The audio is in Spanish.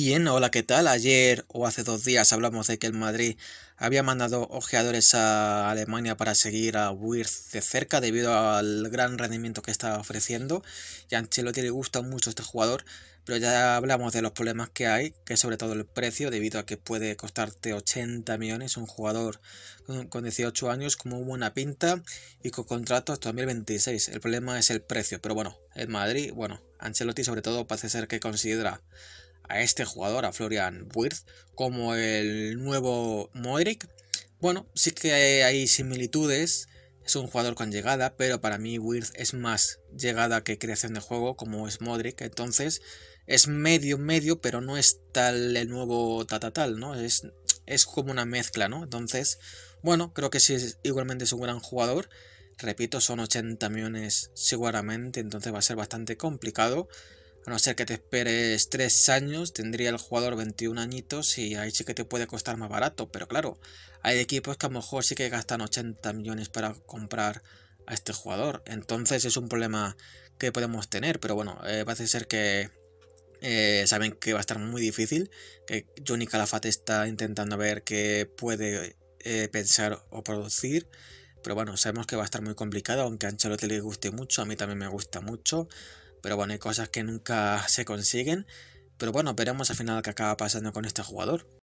Bien, hola, ¿qué tal? Ayer o hace dos días hablamos de que el Madrid había mandado ojeadores a Alemania para seguir a Wirth de cerca debido al gran rendimiento que está ofreciendo. Y a Ancelotti le gusta mucho este jugador, pero ya hablamos de los problemas que hay, que es sobre todo el precio, debido a que puede costarte 80 millones un jugador con 18 años como hubo una pinta y con contrato hasta 2026. El problema es el precio, pero bueno, el Madrid, bueno, Ancelotti sobre todo parece ser que considera a este jugador, a Florian Wirth, como el nuevo Modric. Bueno, sí que hay similitudes, es un jugador con llegada, pero para mí Wirth es más llegada que creación de juego, como es Modric, entonces es medio, medio, pero no es tal el nuevo tatatal, ¿no? Es, es como una mezcla, ¿no? Entonces, bueno, creo que sí, igualmente es un gran jugador repito, son 80 millones seguramente, entonces va a ser bastante complicado. A no ser que te esperes 3 años, tendría el jugador 21 añitos y ahí sí que te puede costar más barato. Pero claro, hay equipos que a lo mejor sí que gastan 80 millones para comprar a este jugador. Entonces es un problema que podemos tener. Pero bueno, eh, parece ser que eh, saben que va a estar muy difícil. Que Johnny Calafate está intentando ver qué puede eh, pensar o producir. Pero bueno, sabemos que va a estar muy complicado, aunque a Ancelotti le guste mucho, a mí también me gusta mucho. Pero bueno, hay cosas que nunca se consiguen. Pero bueno, veremos al final qué acaba pasando con este jugador.